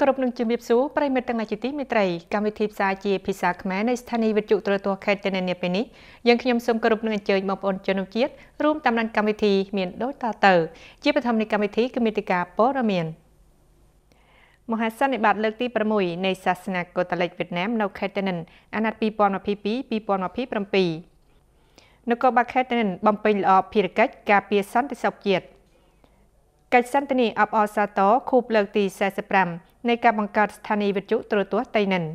គោរពនឹងជំរាបសួរប្រិមិត្តទាំងឡាយជាទីមេត្រីកម្មវិធីផ្សាយជាភាសាខ្មែរនៃស្ថានីយវិទ្យុទូរទស្សន៍ខេត្តតានាពេលនេះយើងខ្ញុំសូមគោរពនឹងអញ្ជើញបងប្អូនជនជាតិរួមតាមដានកម្មវិធីមានដូចតទៅជាបឋមនៃកម្មវិធីគឺមេតិការព័ត៌មានមហាសន្និបាតលើកទី6នៃសាសនាកូតាលិកវៀតណាមនៅខេត្តតានិនអាណត្តិ2022 2027នគរបាលខេត្តតានិនបំពេញល្អភារកិច្ចការពារសន្តិសុខជាតិកិច្ចសន្ទនាអបអសាតខូបលើកទី45នៃការបង្កើតស្ថានីយវិទ្យុទូរទស្សន៍តៃណិនឥ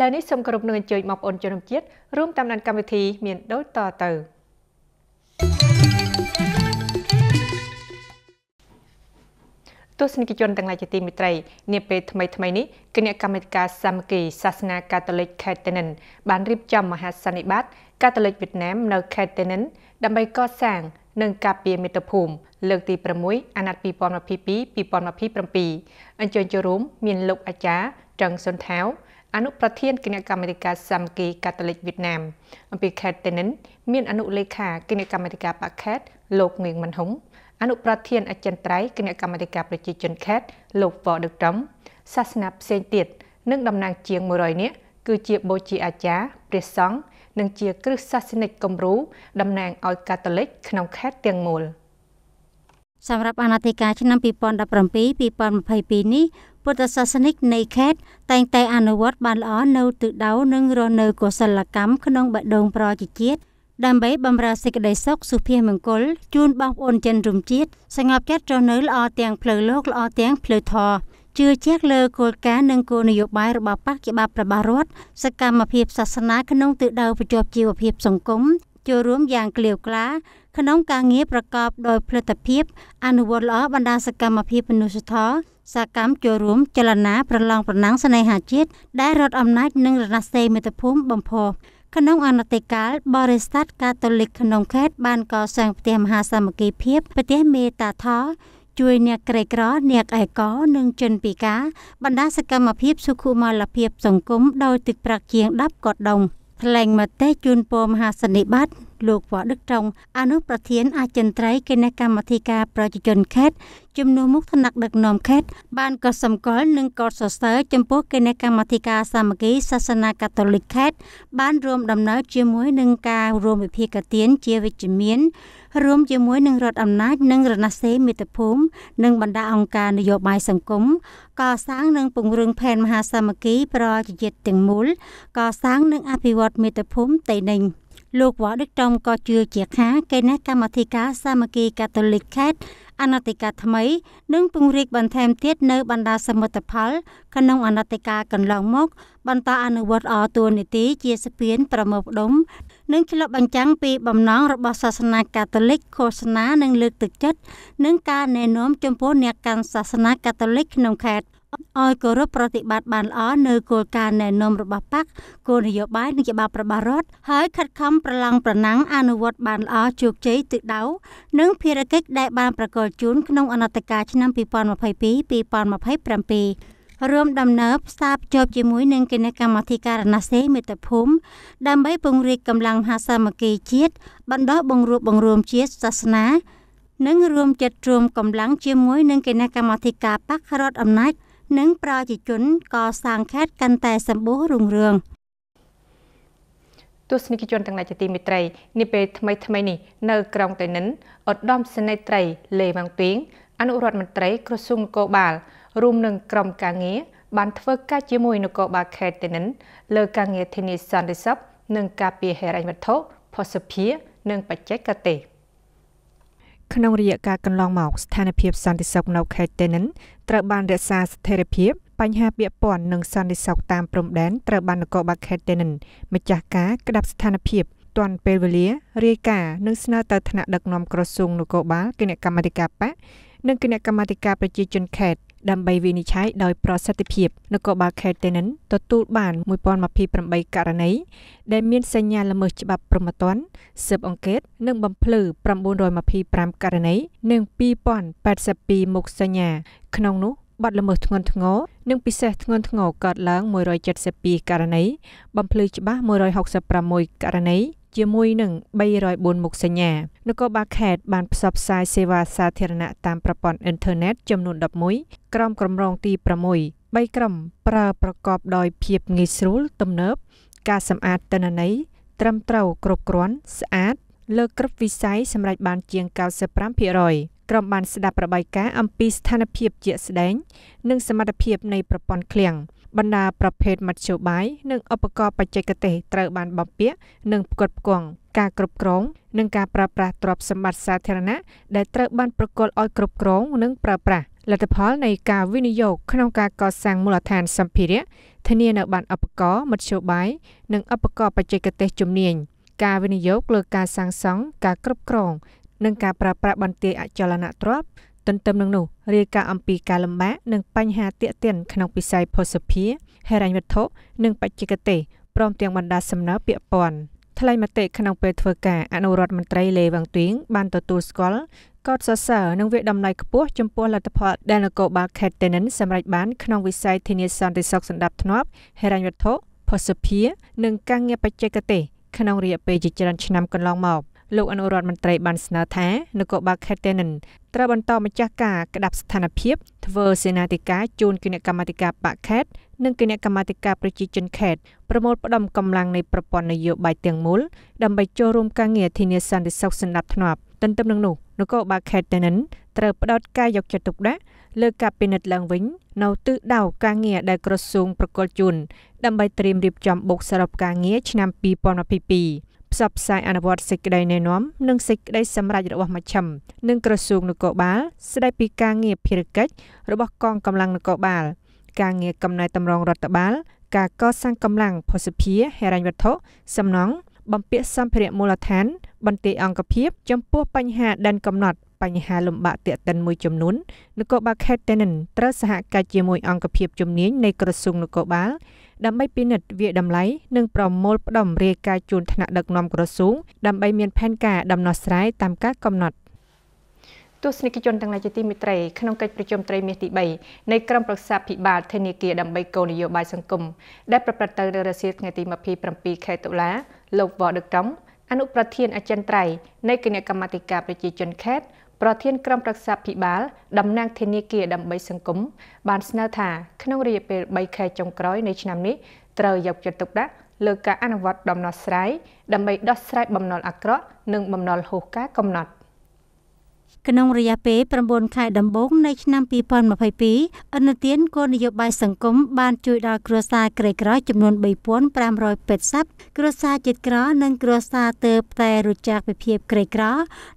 ឡូវនេះសូមគោរពនឹងអញ្ជើញមកបងប្អូនជនជាតិរួមតាមដានកម្មវិធីមានដូចតទៅទស្សនិកជនទាំងឡាយជាទីមេត្រីនាពេលថ្មីថ្មីនេះគណៈកម្មាធិការសាមគ្គីសាសនាកាតូលិកខេត្តតេនិន បានរៀបចំមហាសន្និបាត កាតូលិកវៀតណាមនៅ ខេត្តតេនិនដើម្បីកសាងនិងការពារមាតុភូមិលើកទី6អាណត្តិ2022-2027អញ្ជើញចូលរួមមានលោកអាចារ្យត្រឹងសុនថៅអនុប្រធានគណៈកម្មាធិការសាមគ្គីកាតូលិកវៀតណាម អំពីខេត្តតេនិន មានអនុលេខាគណៈកម្មាធិការបាក់ខេត្តលោកងៀងមិនហុំអនុប្រធានអចិន្ត្រៃយ៍គណៈកម្មាធិការប្រជាជនខេត្តលោកវ៉ដឹកត្រឹមសាសនាផ្សេងទៀតនិងតំណាងជាង100នាក់គឺជាបូជាអាចារ្យព្រះសង្ឃនិងជា គ្រឹះសាសនិកគំរូតំណាងឲ្យកាតូលិក ក្នុងខេត្តទាំងមូលសម្រាប់អាណត្តិការឆ្នាំ2017-2022នេះពុទ្ធសាសនិកនៃ ខេត្តតែងតែអនុវត្តបានល្អនៅទិដៅនិងរស់នៅកុសលកម្មក្នុងបដង ប្រជាជាតិដើម្បីបម្រើសេចក្តីសុខសុភមង្គលជូនបងប្អូនជនរួមជាតិសង្ងប់ចិត្តរស់នៅល្អទាំងផ្លូវលោកល្អទាំងផ្លូវធម៌ជឿជាក់លើគោលការណ៍និងគោលនយោបាយរបស់បកច្បាប់របស់រដ្ឋសកម្មភាពសាសនាក្នុងទិដៅប្រជុំជីវភាពសង្គមចូលរួមយ៉ាងក្លៀវក្លា ក្នុងការងារប្រកបដោយផលិតភាពអនុវត្តល្អបណ្ដាសកម្មភាពមនុស្សធម៌សកម្មចូលរួម ចលនាប្រឡងប្រណាំងស្នេហាជាតិដែលរដ្ឋអំណាចនិងរណសេរីមាតុភូមិបំផោះក្នុងអនាគតកាលបរិស័ទកាតូលិកក្នុងខេត្តបានកសាងផ្ទះមហាសាមគ្គីភាពផ្ទះមេតាថោជួយអ្នកក្រីក្រអ្នកឯកោនិងជនពិការបណ្ដាសកម្មភាពសុខុមាលភាពសង្គមដោយទឹកប្រាក់ជាង10កដុំថ្លែងមតិជូនពលមហាសន្និបាតលោកវ៉ាដឹកត្រង់អនុប្រធានអចិន្ត្រៃយ៍គណៈកម្មាធិការប្រជាជនខេត្តជំនួសមុខឋានៈដឹកនាំខេត្តបានក៏សម្គាល់និងក៏សរសើរចំពោះគណៈកម្មាធិការសាមគ្គីសាសនាកាតូលិកខេត្តបានរួមដំណើរជាមួយនឹងការរួមវិភាគទានជាវិជ្ជមានរួមជាមួយនឹងរដ្ឋអំណាចនិងរណសេរមេត្តភូមិនិងបណ្ដាអង្គការនយោបាយសង្គមកសាងនិងពង្រឹងផែនមហាសាមគ្គីប្រជាជាតិទាំងមូលកសាងនិងអភិវឌ្ឍមេត្តភូមិតៃនិញ។លោកវ៉ាដឹកចំក៏ជឿជាក់ថាគណៈកម្មាធិការសាមគ្គីកាតូលិកខេត្តអនាធិការថ្មីនឹងពង្រីកបន្ថែមទៀតនៅបណ្ដាសមិទ្ធផល ក្នុងអនាធិការកន្លងមក បន្តអនុវត្តអតួនាទីជាស្ពានប្រមូលផ្ដុំនិងឆ្លុះបញ្ចាំងពីបំណងរបស់សាសនាកាតូលិកឃោសនានិងលើកទឹកចិត្តនឹងការណែនាំចំពោះអ្នកកាន់សាសនាកាតូលិកក្នុងខេត្ត។ឲ្យគោរពប្រតិបត្តិបានល្អនៅគោលការណ៍ណែនាំរបស់បកគោលនយោបាយនិងច្បាប់របស់រដ្ឋហើយខិតខំប្រឡងប្រណាំងអនុវត្តបានល្អជោគជ័យទិដៅនិងភារកិច្ចដែលបានប្រកល់ជូនក្នុងអនន្តកាលឆ្នាំ2022-2027រួមដំណើរផ្សារភ្ជាប់ជាមួយនឹងគណៈកម្មាធិការណាសេមេត្តភូមិដើម្បីពង្រីកកម្លាំងមហាសាមគ្គីជាតិបណ្ដោះបង្រួបបង្រួមជាតិសាសនា និងរួមចិត្តរួមកម្លាំងជាមួយនឹងគណៈកម្មាធិការបករដ្ឋអំណាចនិងប្រជាជនក៏សាងខេត្តកាន់តែសម្បូររុងរឿងទស្សនិកជនទាំងឡាយជាទីមេត្រីនេះពេលថ្មីថ្មីនេះនៅក្រុងតៃនិនឧត្តមសេនីយ៍ត្រីលេវ៉ាងពីងអនុរដ្ឋមន្ត្រីក្រសួងនគរបាលរួមនឹងក្រុមការងារបានធ្វើការជាមួយនគរបាលខេត្តតៃនិនលើការងារធានាសន្តិសុខនិងការពារហិរញ្ញវត្ថុភស្តុភារនិងបច្ចេកទេស។ក្នុងរយៈកាលកន្លងមកស្ថានភាពសន្តិសុខនៅខេត្តតេនិនត្រូវបានរក្សាស្ថិរភាពបញ្ហាពាក់ព័ន្ធនឹងសន្តិសុខតាមព្រំដែនត្រូវបាននគរបាលខេត្តតេនិនម្ចាស់ការក្តាប់ស្ថានភាពទាន់ពេលវេលារាយការណ៍និងស្នើទៅថ្នាក់ដឹកនាំក្រសួងនគរបាលគណៈកម្មាធិការបកនិងគណៈកម្មាធិការប្រជាជនខេត្តដើម្បីវិនិច្ឆ័យដោយប្រសិទ្ធភាពនគរបាលខេត្តតេនិនទទួលបាន1028ករណីដែលមានសញ្ញាល្មើសច្បាប់ព្រហ្មទណ្ឌស៊ើបអង្កេត និងបំភ្លឺ925ករណីនិង2082មុខសញ្ញាក្នុងនោះបាត់ល្មើសធ្ងន់ធ្ងរនិង ពិសេសធ្ងន់ធ្ងរកើតឡើង172ករណីបំភ្លឺច្បាស់166ករណីជាមួយនឹង304មុខសញ្ញានគរបាលខេត្តបានផ្សព្វផ្សាយសេវាសាធារណៈតាមប្រព័ន្ធអ៊ីនធឺណិតចំនួន11ក្រុមក្រុមរងទី6 3ក្រុមប្រើប្រកបដោយភាពងាយស្រួលទំនើប ការសម្អាតតនន័យត្រឹមត្រូវគ្រប់គ្រាន់ស្អាត លើគ្រប់វិស័យសម្រេចបានជាង95%ក្រុមបានស្ដាប់ប្របាយការណ៍អំពីស្ថានភាពជាក់ស្ដែង និងសមត្ថភាពនៃប្រព័ន្ធឃ្លាំង។បណ្ដាប្រភេទមធ្យោបាយនិងឧបករណ៍បច្ចេកទេសត្រូវបានបំពាក់និងផ្គត់ផ្គង់ការគ្រប់គ្រង និងការប្រើប្រាស់ទ្រព្យសម្បត្តិសាធារណៈដែលត្រូវបានប្រគល់ឲ្យគ្រប់គ្រងនិងប្រើប្រាស់លទ្ធផលនៃការវិនិយោគក្នុងការកសាងមូលដ្ឋានសម្ភារៈធានានៅបានឧបករណ៍មធ្យោបាយនិងឧបករណ៍បច្ចេកទេសជំនាញការវិនិយោគលើការសាងសង់ការគ្រប់គ្រងនិងការប្រើប្រាស់បន្ទាយអចលនទ្រព្យទន្ទឹមនឹងនោះរាយការណ៍អំពីការលំបាកនិងបញ្ហាទាក់ទាញក្នុងវិស័យភស្តុភារហិរញ្ញវត្ថុនិងបច្ចេកទេសព្រមទាំងបណ្ដាសំណើពាក់ព័ន្ធថ្លែងមតិក្នុងពេលធ្វើការអនុរដ្ឋមន្ត្រីលេវ៉ាងទៀងបានទទួលស្គាល់កោតសរសើរនិងវាតម្លៃខ្ពស់ចំពោះលទ្ធផលដែលនគរបាលខេត្តតេនិនសម្រេចបានក្នុងវិស័យធានាសន្តិសុខសណ្ដាប់ធ្នាប់ហិរញ្ញវត្ថុភស្តុភារនិងការងារបច្ចេកទេសក្នុងរយៈពេលជាច្រើនឆ្នាំកន្លងមកលោកអនុរដ្ឋមន្ត្រីបានស្នើថានគរបាលខេត្តតេនិនត្រូវបន្តម្ចាស់ការក្តាប់ស្ថានភាពធ្វើសេនាធិការជូនគណៈកម្មាធិការបកខេត្តនិងគណៈកម្មាធិការប្រជាជនខេត្តប្រមូលផ្ដុំកម្លាំងនៃប្រព័ន្ធនយោបាយទាំងមូលដើម្បីចូលរួមការងារធានាសន្តិសុខសណ្ដាប់ធ្នាប់ទន្ទឹមនឹងនោះនគរបាលខេត្តតេនិនត្រូវផ្ដោតការយកចិត្តទុកដាក់លើការពិនិត្យឡើងវិញ នៅទិសដៅការងារដែលក្រសួងប្រកល់ជូនដើម្បីត្រៀមរៀបចំបុកសរុបការងារឆ្នាំ2022ផ្សព្វផ្សាយអនុវត្តសេចក្តីណែនាំនិងសេចក្តីសម្រេចរបស់មជ្ឈិមនិងក្រសួងនគរបាលស្តីពីការងារភារកិច្ចរបស់កងកម្លាំងនគរបាល ការងារកំណែតម្រង់រដ្ឋបាលការកសាងកម្លាំងភស្តុភារហិរញ្ញវត្ថុសំណង់បំពាក់សម្ភារៈមូលដ្ឋាន បន្ទាយអង្គភាព ចំពោះបញ្ហាដែនកំណត់ បញ្ហាលំបាកទាក់ទិនមួយចំនួននគរបាលខេត្តតេនិនត្រូវសហការជាមួយអង្គភាពជំនាញនៃក្រសួងនគរបាលដើម្បីពិនិត្យវាតម្លៃនិងប្រមូលផ្ដុំរាយការណ៍ជូនថ្នាក់ដឹកនាំក្រសួងដើម្បីមានផែនការដំណោះស្រាយតាមការកំណត់ទស្សនិកជនទាំងឡាយជាទីមេត្រីក្នុងកិច្ចប្រជុំត្រីមាសទី3នៃក្រុមប្រឹក្សាភិបាលធនាគារដើម្បីគោលនយោបាយសង្គមដែលប្រព្រឹត្តទៅនៅរសៀលថ្ងៃទី27ខែតុលាលោកវ៉ដកចំអនុប្រធានអចិន្ត្រៃយ៍នៃគណៈកម្មាធិការប្រជាជនខេត្តប្រធានក្រុមប្រឹក្សាភិបាលតំណាងធនាគារដើម្បីសង្គមបានស្នើថាក្នុងរយៈពេល3ខែចុងក្រោយនៃឆ្នាំនេះត្រូវយកចិត្តទុកដាក់លើការអនុវត្តដំណោះស្រាយដើម្បីដោះស្រាយបំណុលអាក្រក់និងបំណុលហួសការកំណត់ក្នុងរយៈពេល9ខែដំបូងនៃឆ្នាំ2022អនុទានគោលនយោបាយសង្គមបានជួយដល់គ្រួសារក្រីក្រចំនួន3500ពេទ្យស័ព្ទគ្រួសារជាតិក្រនិងគ្រួសារទើបតែរចាកវិភាពក្រីក្រ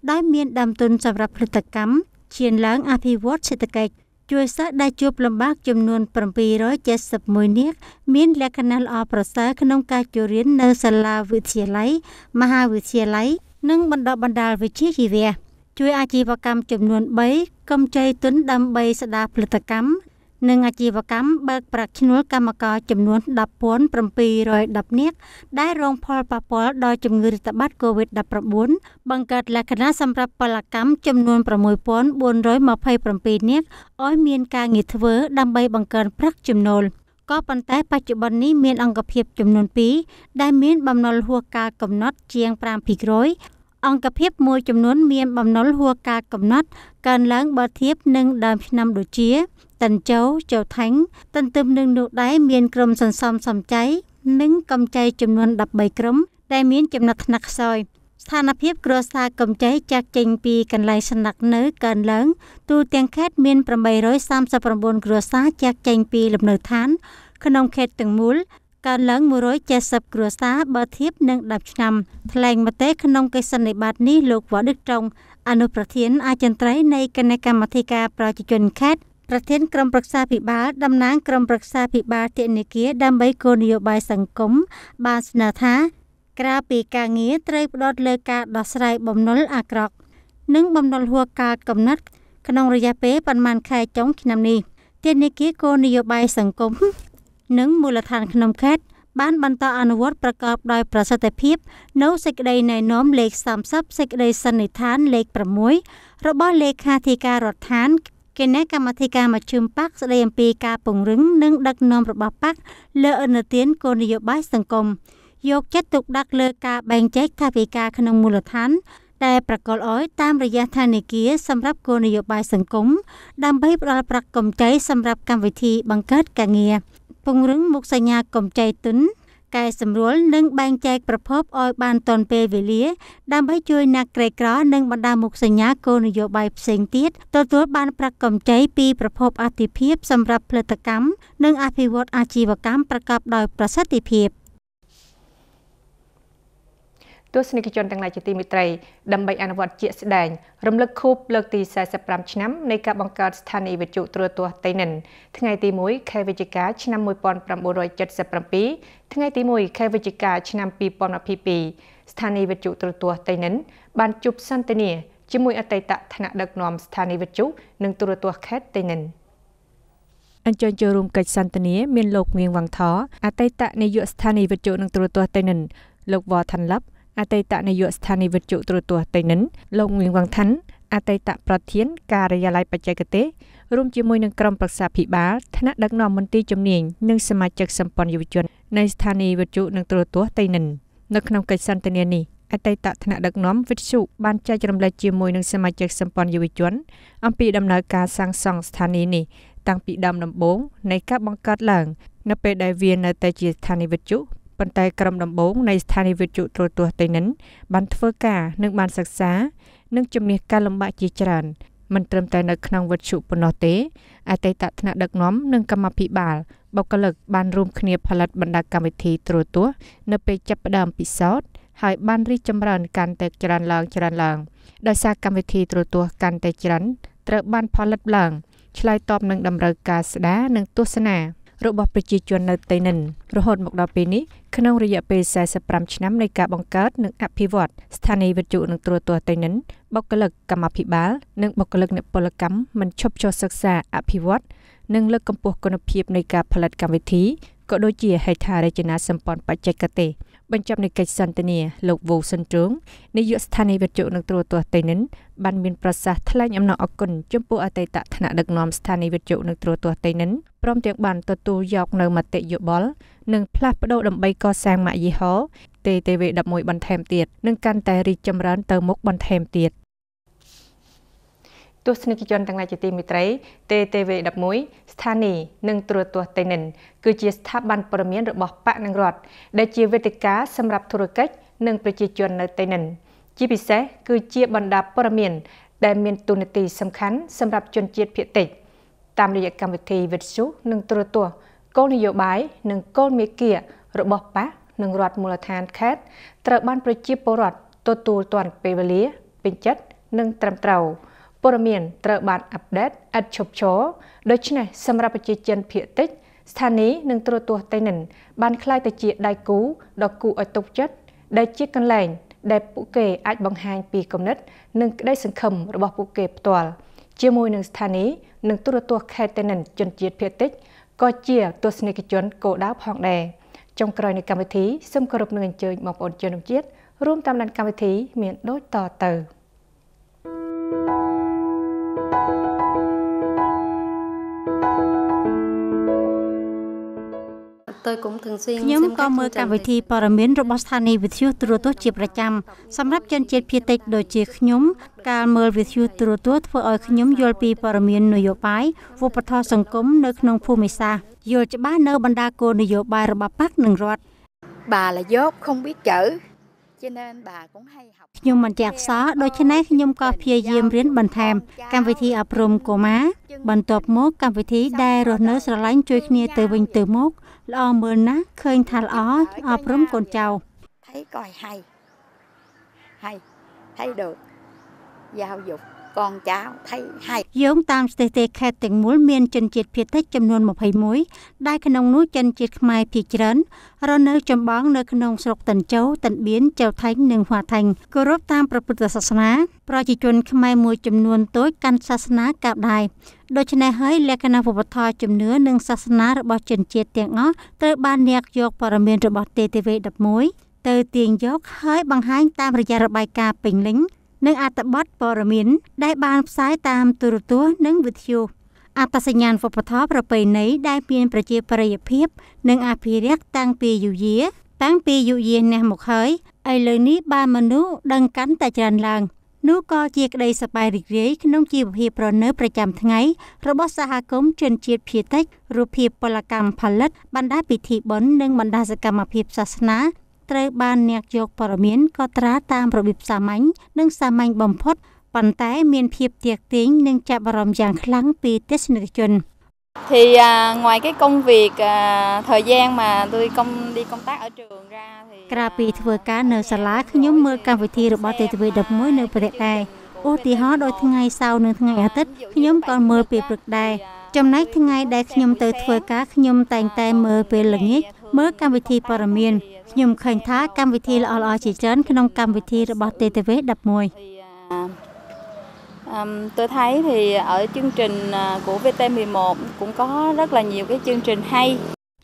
ដោយមានដើមទុនសម្រាប់ផលិតកម្មឈានឡើងអភិវឌ្ឍសេដ្ឋកិច្ចជួយសិស្សដែលជួបលំបាកចំនួន771នាក់មានលក្ខណៈល្អប្រសើរក្នុងការចូលរៀននៅសាលាវិទ្យាល័យមហាវិទ្យាល័យនិងបណ្ដុះបណ្ដាលវិជ្ជាជីវៈជួយអាជីវកម្មចំនួន3កម្ចីទុនដើម្បីស្ដារផលិតកម្មនិង អាជីវកម្មបើកប្រាក់ឈ្នួលកម្មករចំនួន10710នាក់ដែលរង ផលប៉ះពាល់ដោយជំងឺរាតត្បាត COVID-19 បង្កើតលក្ខណៈសម្រាប់ពលកម្មចំនួន6427នាក់ឲ្យមានការងារធ្វើដើម្បីបង្កើនប្រាក់ចំណូលក៏ប៉ុន្តែបច្ចុប្បន្ននេះមានអង្គភាពចំនួន2ដែលមានបំណុលហួសការកំណត់ជាង5%អង្គភាពមួយចំនួនមានបំណុលហួសការកំណត់កើនឡើងបើធៀបនឹងដើមឆ្នាំដូចជា តិនចៅចៅថែងទន្ទឹមនឹងនោះដែរមានក្រុមសន្សំសំចៃនិងកម្ចីចំនួន13ក្រុម ដែលមានចំណាត់ថ្នាក់ខ្សោយស្ថានភាពគ្រួសារកម្ចីចាក់ចេញពីកន្លែងស្នាក់នៅកើនឡើងទូទាំងខេត្តមាន839គ្រួសារចាក់ចេញពីលំនៅឋាន ក្នុងខេត្តទាំងមូលកើនឡើង170គ្រួសារបើធៀបនឹង10ឆ្នាំថ្លែងមតិក្នុងកិច្ចសន្និបាតនេះលោកវ៉ាឌឹកត្រង់អនុប្រធានអចិន្ត្រៃយ៍នៃគណៈកម្មាធិការប្រជាជនខេត្តប្រធានក្រុមប្រឹក្សាភិបាលតំណាងក្រុមប្រឹក្សាភិបាលធនាគារដើម្បីគោលនយោបាយសង្គមបានស្នើថាក្រៅពីការងារត្រូវផ្ដោតលើការដោះស្រាយបំណុល អាក្រក់ និងបំណុលហួសការ កំណត់ក្នុងរយៈពេលប្រមាណខែចុង ឆ្នាំនេះធនាគារគោលនយោបាយសង្គមនិងមូលដ្ឋានក្នុងខេត្តបានបន្តអនុវត្តប្រកបដោយប្រសិទ្ធភាពនៅសេចក្តីណែនាំលេខ30សេចក្តីសន្និដ្ឋានលេខ6របស់លេខាធិការរដ្ឋានគណៈកម្មាធិការមជ្ឈមបកស្តីអំពីការពង្រឹងនិងដឹកនាំរបស់បកលើអនុទានគោលនយោបាយសង្គមយកចិត្តទុកដាក់លើការបែងចែកថវិកាក្នុងមូលដ្ឋានដែលប្រកល់ឲ្យតាមរយៈធនាគារសម្រាប់គោលនយោបាយសង្គមដើម្បីផ្តល់ប្រាក់កម្ចីសម្រាប់កម្មវិធីបង្កើតការងារពង្រឹងមុខសញ្ញាកម្ចីទុនកែសម្រួលនិងបែងចែកប្រភពឲ្យបានទាន់ពេលវេលាដើម្បីជួយអ្នកក្រីក្រ និងបណ្ដាមុខសញ្ញាគោលនយោបាយផ្សេងទៀតទទួលបានប្រាក់កម្ចីពីប្រភពអតិភិបសម្រាប់ផលិតកម្មនិងអភិវឌ្ឍអាជីវកម្មប្រកបដោយប្រសិទ្ធភាព។ទស្សនិកជនទាំងឡាយជាទីមេត្រីដើម្បីអនុវត្តជាស្ដែងរំលឹកខួបលើកទី45ឆ្នាំនៃការបង្កើតស្ថានីយវិទ្យុទូរទស្សន៍តៃនិនថ្ងៃទី1ខែវិច្ឆិកាឆ្នាំ1977ថ្ងៃទី1ខែវិច្ឆិកាឆ្នាំ2022ស្ថានីយវិទ្យុទូរទស្សន៍តៃនិនបានជួបសន្ទនាជាមួយអតីតថ្នាក់ដឹកនាំស្ថានីយវិទ្យុនិងទូរទស្សន៍ខេត្តតៃនិនអញ្ជើញចូលរួមកិច្ចសន្ទនាមានលោកងៀងវង្ថអតីតនាយកស្ថានីយវិទ្យុនិងទូរទស្សន៍តៃនិនលោកវ៉ាខាន់ឡាប់អតីតនាយកស្ថានីយវិទ្យុទូរទស្សន៍តេនិនលោកងៀងវងថាន់អតីតប្រធានការិយាល័យបច្ចេកទេសរួមជាមួយនឹងក្រុមប្រឹក្សាភិបាលថ្នាក់ដឹកនាំមន្ទីរជំនាញនិងសមាជិកសម្ព័ន្ធយុវជននៃស្ថានីយវិទ្យុនិងទូរទស្សន៍តេនិននៅក្នុងកិច្ចសន្ទនានេះអតីតថ្នាក់ដឹកនាំវិទ្យុបានចែករំលែកជាមួយនឹងសមាជិកសម្ព័ន្ធយុវជនអំពីដំណើរការសាងសង់ស្ថានីយ៍នេះតាំងពីដើមដំបូងនៃការបង្កើតឡើងនៅពេលដែលវានៅតែជាស្ថានីយវិទ្យុប៉ុន្តែក្រុមដំបូងនៃស្ថានីយវិទ្យុទូរទស្សន៍ទីនិន បានធ្វើការនិងបានសិក្សា និងជំនះការលំបាកជាច្រើនមិនត្រឹមតែនៅក្នុងវិទ្យុប៉ុណ្ណោះទេអតីតថ្នាក់ដឹកនាំនិងកម្មាភិបាលបុគ្គលិកបានរួមគ្នាផលិតបណ្ដាកម្មវិធីទូរទស្សន៍នៅពេលចាប់ផ្ដើមពិសោធន៍ហើយបានរីកចម្រើនកាន់តែច្រើនឡើងច្រើនឡើងដោយសារកម្មវិធីទូរទស្សន៍កាន់តែច្រើនត្រូវបានផលិតឡើង ឆ្លើយតបនឹងតម្រូវការស្ដារនិងទស្សនារបស់ប្រជាជននៅទីនិនរហូតមកដល់ពេលនេះក្នុង រយៈពេល45ឆ្នាំនៃការបង្កើតនិងអភិវឌ្ឍស្ថានីយវិទ្យុនិងទូរទស្សន៍ទីនិនបុគ្គលិកកម្មាភិបាល និងបុគ្គលិកអ្នកពលកម្មមិនឈប់ចុះសិក្សាអភិវឌ្ឍនិងលើកកម្ពស់គុណភាពនៃការផលិតកម្មវិធីក៏ដូចជាហេដ្ឋារចនាសម្ព័ន្ធបច្ចេកទេស។បញ្ចប់នៃកិច្ចសន្ទនាលោកវូសិនជុងនាយកស្ថានីយវិទ្យុនិងទូរទស្សន៍តៃនិនបានមានប្រសាសន៍ថ្លែងអំណរអគុណចំពោះអតីតថ្នាក់ដឹកនាំស្ថានីយវិទ្យុនិងទូរទស្សន៍តៃនិនព្រមទាំងបានទទួលយក នៅមតិយោបល់និងផ្លាស់ប្តូរដើម្បីកសាងម៉ាកយីហោ TTV11 បន្ថែមទៀតនិងកាន់តែរីកចម្រើនទៅមុខបន្ថែមទៀត។ទស្សនិកជនទាំងឡាយជាទីមេត្រី TTV 11ស្ថានីយ៍និងទូរទស្សន៍តេនិន គឺជាស្ថាប័នព័ត៌មានរបស់បកនិងរដ្ឋដែលជាវេទិកាសម្រាប់ធុរកិច្ចនិងប្រជាជននៅតេនិន ជាពិសេសគឺជាបណ្ដាព័ត៌មាន ដែលមានទូនាទីសំខាន់សម្រាប់ជនជាតិភាគតិច តាមរយៈកម្មវិធីវិទ្យុនិងទូរទស្សន៍គោលនយោបាយនិងគោលមេគារបស់បកនិងរដ្ឋមូលដ្ឋានខេត្តត្រូវបានប្រជាពលរដ្ឋទទួលទានពេលវេលាពេញចិត្តនិងត្រឹមត្រូវ។ព័ត៌មានត្រូវបានអាប់ដេតឥតឈប់ឈរដូច្នេះសម្រាប់ប្រជាជនភាគតិច ស្ថានីយ៍និងទូរទស្សន៍តេនិន បានក្លាយទៅជាដៃគូដ៏គួរឲ្យទុកចិត្តដែលជាកន្លែង ដែលពួកគេអាចបង្ហាញពីគំនិតនិងក្តីសង្ឃឹមរបស់ពួកគេផ្ទាល់ជាមួយនឹងស្ថានីយ៍និងទូរទស្សន៍ខេត្តតេនិនជនជាតិភាគតិចក៏ជាទស្សនិកជនគោលដៅផងដែរចុងក្រោយនៃកម្មវិធីសូមគោរពនឹងអញ្ជើញបងប្អូនជនជាតិរួមតាមដានកម្មវិធី មានដូចតទៅ។ខ្ញុំក៏មើលកម្មវិធីព័ត៌មានរបស់ស្ថានីយ៍វិទ្យុទូរទស្សន៍ជាប្រចាំសម្រាប់ជនជាតិភាគតិចដូចជាខ្ញុំ ការមើលវិទ្យុទូរទស្សន៍ធ្វើឲ្យខ្ញុំយល់ពីព័ត៌មាននយោបាយវប្បធម៌សង្គមនៅក្នុងភូមិសាស្ត្រយល់ច្បាស់នៅបណ្ដាគោលនយោបាយរបស់បកនិងរដ្ឋ bà là dốt không biết chữ ខ្ញុំមិនចេះអក្សរដូច្នេះខ្ញុំក៏ព្យាយាមរៀនបន្ថែមកម្មវិធីអប់រំកុមារបន្ទាប់មកកម្មវិធីដែលរស់នៅស្រឡាញ់ជួយគ្នាទៅវិញទៅមកល្អមើលណាស់ឃើញថាល្អអប់រំកូនចៅថៃក៏ឲ្យហៃហៃហៃដូចយ៉ាវយប់កងចៅថៃហើយយោងតាមស្ថិតិខេត្តទាំងមូលមានជនជាតិភៀតតិចចំនួន21ដែលក្នុងនោះជនជាតិខ្មែរភាគច្រើនរស់នៅ ចំបងនៅក្នុងស្រុកតិនចោតិនបៀនចៅថៃនិងហួថៃគោរពតាមព្រះពុទ្ធសាសនា ប្រជាជនខ្មែរមួយចំនួនតូចកាន់សាសនាកាប់ដែរដូច្នេះហើយលក្ខណៈវប្បធម៌ជំនឿនិងសាសនារបស់ជនជាតិទាំងអស់ត្រូវបានញាក់យកព័ត៌មានរបស់ TTV 11ទៅទាញយក ហើយបង្ហាញ តាមរយៈរបាយការណ៍ពេញលេញនិងអត្ថបទព័ត៌មាន ដែលបាន ផ្សាយតាមទូរទស្សន៍និងវិទ្យុអត្តសញ្ញាណវប្បធម៌ប្រពៃណីដែលមានប្រជាប្រិយភាពនិងអភិរក្សតាំងពីយូរយារតាំងពីយូរយារនេះមកហើយឥឡូវនេះបានមនុស្សដឹងកាន់តែច្រើនឡើងនោះក៏ជាក្តីសប្បាយរីករាយក្នុងជីវភាពប្រណើប្រចាំថ្ងៃរបស់សហគមន៍ជនជាតិភៀតិចរូបភាពពលកម្មផលិត បណ្ដាពិធីបុណ្យនិងបណ្ដាសកម្មភាពសាសនាត្រូវបានអ្នកយកព័ត៌មានកត់ត្រាតាមរបៀបសាមញ្ញនិងសាមញ្ញបំផុតប៉ុន្តែមានភាពទាក់ទាញនិងចាប់អារម្មណ៍យ៉ាងខ្លាំងពីទស្សនិកជន thì à, ngoài cái công việc à, thời gian mà tôi công đi công tác ở trường ra thì ក្រៅពីធ្វើការនៅសាលាខ្ញុំមើលកម្មវិធីរបស់ TTV 11នៅប្រទេសដែរឧទាហរណ៍ដូចថ្ងៃសៅរ៍និងថ្ងៃអាទិត្យខ្ញុំក៏មើលពេលព្រឹកដែរចំណែកថ្ងៃដែលខ្ញុំទៅធ្វើការខ្ញុំតែងតែមើលពេលល្ងាចមើលកម្មវិធីព័ត៌មានខ្ញុំឃើញថាកម្មវិធីល្អៗជាច្រើនក្នុងកម្មវិធីរបស់ TTV 11 Um, tôi thấy thì ở chương trình của VT11 cũng có rất là nhiều cái chương trình hay.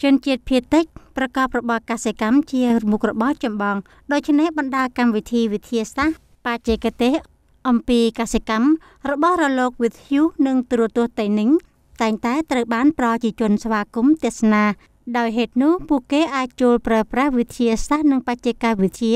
ជនជាតិភៀតិចប្រកបរបរកសិកម្មជាមុខរបរចម្បងដូច្នេះបណ្ដាកម្មវិធីវិទ្យាសាស្ត្របច្ចេកទេសអំពីកសិកម្មរបស់រលក with you និងទូរទស្សន៍តៃនិងតែងតែត្រូវបានប្រជាជនស្វាគមន៍ទេសនា ដោយហេតុនោះពួកគេអាចចូលប្រើប្រាស់វិទ្យាសាស្ត្រនិងបច្ចេកវិទ្យា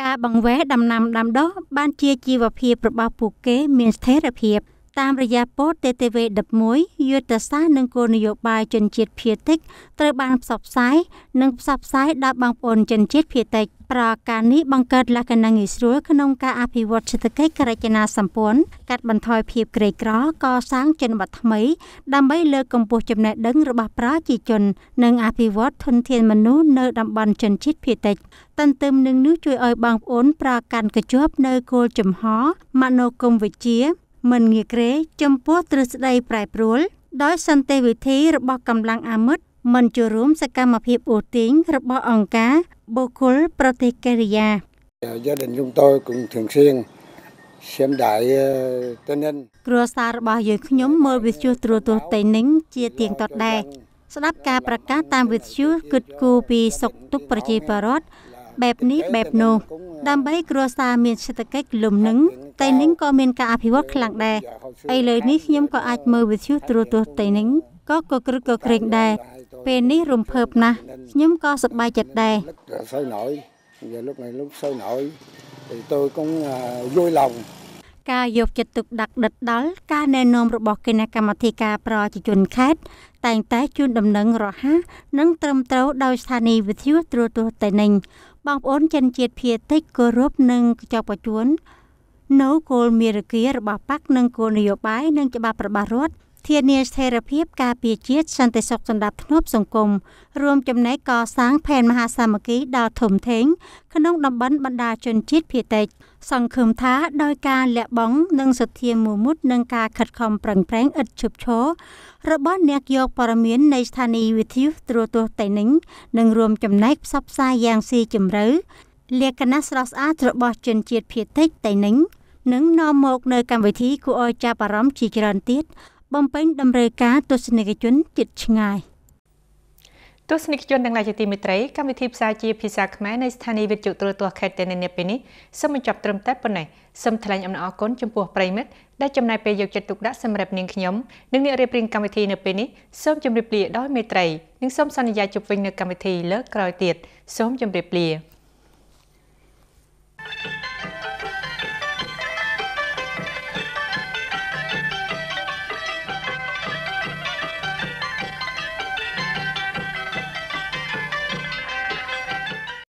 ការបង្វេះដំណាំដាំដុះបានជាជីវភាពរបស់ពួកគេមានស្ថិរភាព។តាមរយៈពោត TTV 11យុទ្ធសាស្ត្រនិងគោលនយោបាយជនជាតិភៀតិចត្រូវបានផ្សព្វផ្សាយនិងផ្សព្វផ្សាយដល់បងប្អូនជនជាតិភៀតិចប្រការនេះបង្កើតលក្ខណៈងាយស្រួលក្នុងការអភិវឌ្ឍសេដ្ឋកិច្ចរចនាសម្ព័ន្ធកាត់បន្ថយភាពក្រីក្រកសាងជនបទថ្មី ដើម្បីលើកកម្ពស់ចំណេះដឹងរបស់ប្រជាជននិង អភិវឌ្ឍធនធានមនុស្សនៅតំបន់ជនជាតិភៀតិចតន្ទឹមនឹងនេះជួយឲ្យបងប្អូន ប្រកាន់កជាប់នៅគោលចំហមនោគមវិជ្ជាមិនងាយក្រេរចំពោះទ្រឹស្ដីប្រែប្រួលដោយសន្តិវិធីរបស់កម្លាំងអាមឹតមិនចូលរួមសកម្មភាពអូទីងរបស់អង្គការបុគ្គលប្រទេសកេរីយ៉ា Gia đình chúng tôi cũng thường xuyên xem đại tên ninh គ្រួសាររបស់យើងខ្ញុំមើលវិទ្យុទ្រទស្សន៍តេនីងជាទៀងទាត់ដែរស្ដាប់ការប្រកាស តាមវិទ្យុគិតគូរពីសុខទុក្ខប្រជាពលរដ្ឋបែបនេះបែបនោះដើម្បីគ្រួសារមានសេដ្ឋកិច្ចលំនឹងតៃនិងក៏មានការអភិវឌ្ឍខ្លាំងដែរឥឡូវនេះខ្ញុំក៏អាចមើលវិទ្យុទូរទស្សន៍តៃនិងក៏ក៏គ្រឹកក៏ក្រែងដែរពេលនេះរំភើបណាស់ខ្ញុំក៏សប្បាយចិត្តដែរសូវណយនិយាយលោកនេះលោកសូវណយ thì tôi cũng vui lòng ការយកចិត្តទុកដាក់ដិតដល់ការណែនាំរបស់គណៈកម្មាធិការប្រជាជនខេត្តតែងតែជូនដំណឹងរហ័សនិងត្រឹមត្រូវដោយស្ថានីយវិទ្យុទ្រទស្សន៍តេនិញបងប្អូនចិនជាតិភាតិចគោរពនិងកចប់បច្ចុប្បន្ននៅគោលមារគារបស់បកនិងគោលនយោបាយនិងច្បាប់របស់រដ្ឋធានាស្ថិរភាពការពារជាតិសន្តិសុខសម្រាប់ធ្នាប់សង្គមរួមចំណែកកសាងផែនមហាសាមគ្គីដ៏ធំធេង ក្នុងតំបន់បណ្ដាជនជាតិភាគតិចសង្ឃឹមថាដោយការលះបង់និងសទ្ធាមូមុតនិងការខិតខំប្រឹងប្រែងឥតឈប់ឈររបស់អ្នកយកព័ត៌មាននៃស្ថានីយ៍វិទ្យុទូរទស្សន៍តៃនិងនឹងរួមចំណែកផ្សព្វផ្សាយយ៉ាងស៊ីជម្រៅលក្ខណៈស្រស់ស្អាតរបស់ជនជាតិភាគតិចតៃនិងនឹងនាំមកនៅកម្មវិធីគួរឲ្យចាប់អារម្មណ៍ជាច្រើនទៀតបំពេញតម្រូវការទស្សនិកជនជាតិឆ្ងាយទស្សនិកជនទាំងឡាយជាទីមេត្រីកម្មវិធីផ្សាយជាភាសាខ្មែរនៃស្ថានីយ៍វិទ្យុទូរទស្សន៍ខេត្តតែនេះពេលនេះសូមបញ្ចប់ត្រឹមតែប៉ុណ្ណេះសូមថ្លែងអំណរអគុណចំពោះប្រិមិត្តដែលចំណាយពេលយកចិត្តទុកដាក់សម្រាប់នាងខ្ញុំនិងអ្នករៀបរៀងកម្មវិធីនៅពេលនេះសូមជម្រាបលាដោយមេត្រីនិងសូមសន្យាជួបវិញនៅកម្មវិធីលើកក្រោយទៀតសូមជម្រាបលា